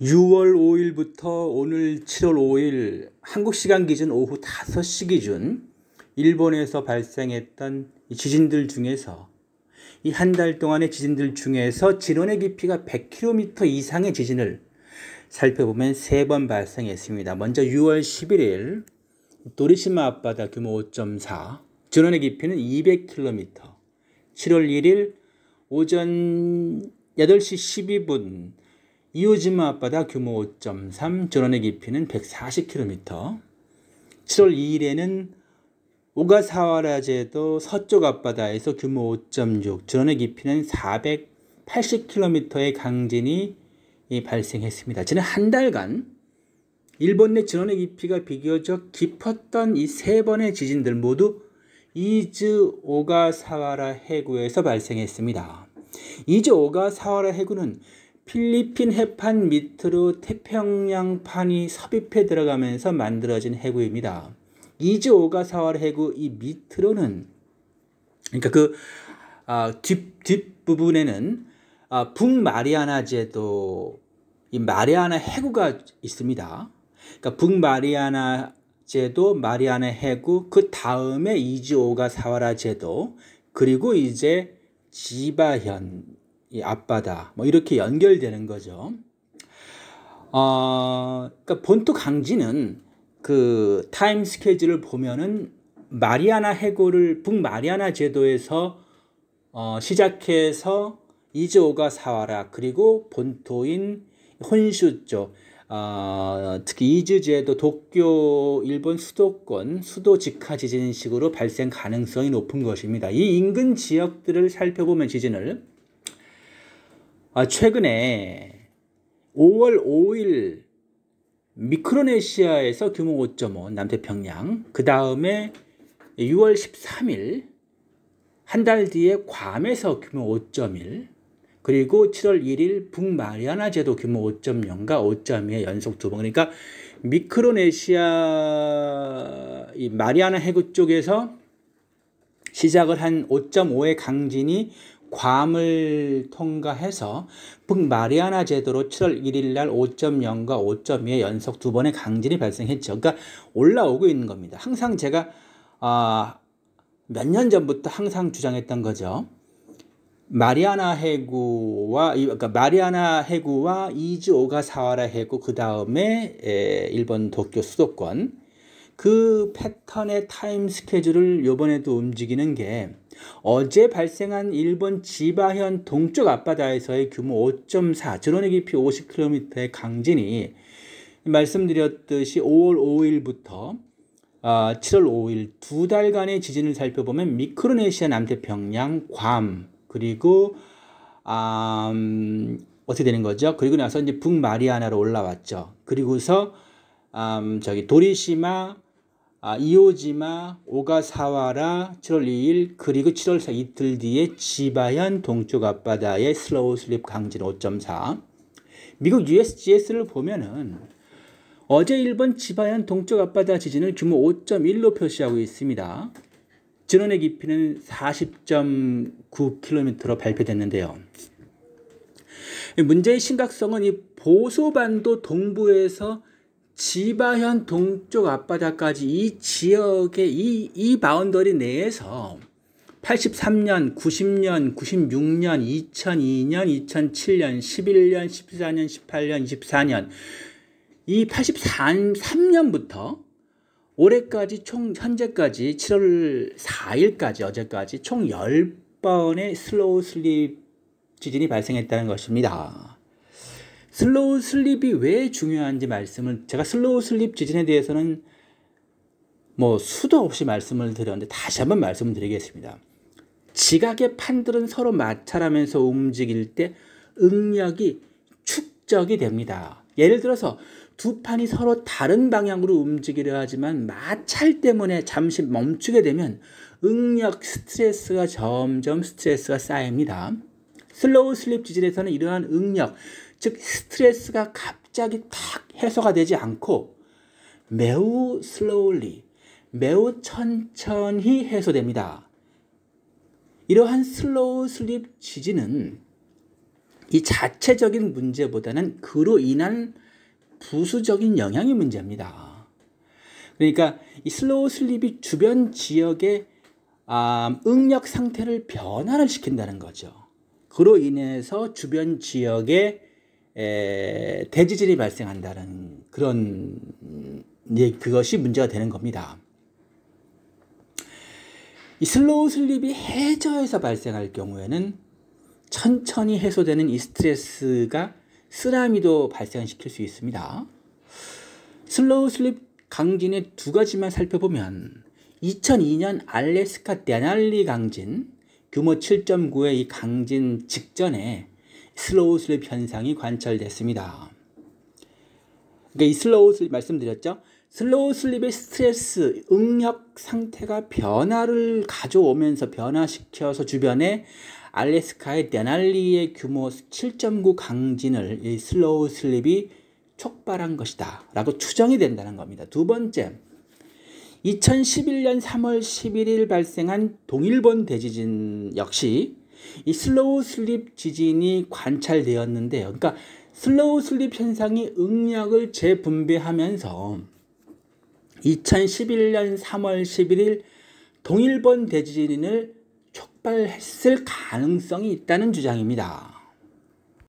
6월 5일부터 오늘 7월 5일 한국 시간 기준 오후 5시 기준 일본에서 발생했던 지진들 중에서 이 한 달 동안의 지진들 중에서 진원의 깊이가 100km 이상의 지진을 살펴보면 세 번 발생했습니다. 먼저 6월 11일 도리시마 앞바다 규모 5.4 진원의 깊이는 200km 7월 1일 오전 8시 12분 이오지마 앞바다 규모 5.3, 전원의 깊이는 140km. 7월 2일에는 오가사와라 제도 서쪽 앞바다에서 규모 5.6, 전원의 깊이는 480km의 강진이 예, 발생했습니다. 지난 한 달간 일본 내 전원의 깊이가 비교적 깊었던 이 세 번의 지진들 모두 이즈 오가사와라 해구에서 발생했습니다. 이즈 오가사와라 해구는 필리핀 해판 밑으로 태평양판이 섭입해 들어가면서 만들어진 해구입니다. 이즈오가 사월 해구 이 밑으로는 그러니까 그 아, 뒷, 뒷부분에는 아, 북마리아나 제도 이 마리아나 해구가 있습니다. 그러니까 북마리아나 제도, 마리아나 해구, 그 다음에 이즈오가 사와라 제도, 그리고 이제 지바현 이 앞바다 뭐 이렇게 연결되는 거죠. 어, 그러니까 본토 강진은 그 타임 스케줄을 보면은 마리아나 해고를 북마리아나 제도에서 어, 시작해서 이즈오가 사와라 그리고 본토인 혼슈 쪽 어, 특히 이즈제도 도쿄 일본 수도권 수도 직하 지진식으로 발생 가능성이 높은 것입니다. 이 인근 지역들을 살펴보면 지진을 아, 최근에 5월 5일 미크로네시아에서 규모 5.5 남태평양, 그 다음에 6월 13일 한 달 뒤에 괌에서 규모 5.1, 그리고 7월 1일 북마리아나 제도 규모 5.0과 5.2의 연속 두 번. 그러니까 미크로네시아 이 마리아나 해구 쪽에서 시작을 한 5.5의 강진이 괌을 통과해서 북마리아나 제도로 7월 1일 날 5.0과 5.2의 연속 두 번의 강진이 발생했죠. 그러니까 올라오고 있는 겁니다. 항상 제가 아, 몇 년 전부터 항상 주장했던 거죠. 마리아나 해구와 그러니까 마리아나 해구와 이즈 오가사와라 해구 그 다음에 일본 도쿄 수도권 그 패턴의 타임 스케줄을 요번에도 움직이는 게 어제 발생한 일본 지바현 동쪽 앞바다에서의 규모 5.4 드론의 깊이 50km의 강진이 말씀드렸듯이 5월 5일부터 7월 아, 5일 두 달간의 지진을 살펴보면 미크로네시아 남태평양 괌 그리고 아, 음, 어떻게 되는 거죠? 그리고 나서 이제 북마리아나로 올라왔죠. 그리고서 아, 음, 저기 도리시마 아, 이오지마, 오가사와라, 7월 2일, 그리고 7월 4일 이틀 뒤에 지바현 동쪽 앞바다의 슬로우 슬립 강진 5.4. 미국 USGS를 보면은 어제 일본 지바현 동쪽 앞바다 지진을 규모 5.1로 표시하고 있습니다. 진원의 깊이는 40.9km로 발표됐는데요. 문제의 심각성은 이 보소반도 동부에서 지바현 동쪽 앞바다까지 이 지역의 이, 이 바운더리 내에서 83년, 90년, 96년, 2002년, 2007년, 11년, 14년, 18년, 24년 이 83년부터 올해까지 총 현재까지 7월 4일까지 어제까지 총 10번의 슬로우 슬립 지진이 발생했다는 것입니다. 슬로우 슬립이 왜 중요한지 말씀을 제가 슬로우 슬립 지진에 대해서는 뭐 수도 없이 말씀을 드렸는데 다시 한번 말씀드리겠습니다. 을 지각의 판들은 서로 마찰하면서 움직일 때 응력이 축적이 됩니다. 예를 들어서 두 판이 서로 다른 방향으로 움직이려 하지만 마찰 때문에 잠시 멈추게 되면 응력 스트레스가 점점 스트레스가 쌓입니다. 슬로우 슬립 지진에서는 이러한 응력, 즉 스트레스가 갑자기 탁 해소가 되지 않고 매우 slowly, 매우 천천히 해소됩니다. 이러한 슬로우 슬립 지지는 이 자체적인 문제보다는 그로 인한 부수적인 영향이 문제입니다. 그러니까 이 슬로우 슬립이 주변 지역의 아, 응력 상태를 변화를 시킨다는 거죠. 그로 인해서 주변 지역의 에, 대지질이 발생한다는 그런 예, 그것이 문제가 되는 겁니다. 이 슬로우 슬립이 해저에서 발생할 경우에는 천천히 해소되는 이 스트레스가 쓰라미도 발생시킬 수 있습니다. 슬로우 슬립 강진의 두 가지만 살펴보면 2002년 알래스카 데날리 강진 규모 7.9의 이 강진 직전에 슬로우 슬립 현상이 관찰됐습니다. 그러니까 이 슬로우 슬립 말씀드렸죠? 슬로우 슬립의 스트레스, 응력 상태가 변화를 가져오면서 변화시켜서 주변에 알래스카의 데날리의 규모 7.9 강진을 이 슬로우 슬립이 촉발한 것이다. 라고 추정이 된다는 겁니다. 두 번째, 2011년 3월 11일 발생한 동일본 대지진 역시 이 슬로우 슬립 지진이 관찰되었는데요. 그러니까 슬로우 슬립 현상이 응약을 재분배하면서 2011년 3월 11일 동일본 대지진을 촉발했을 가능성이 있다는 주장입니다.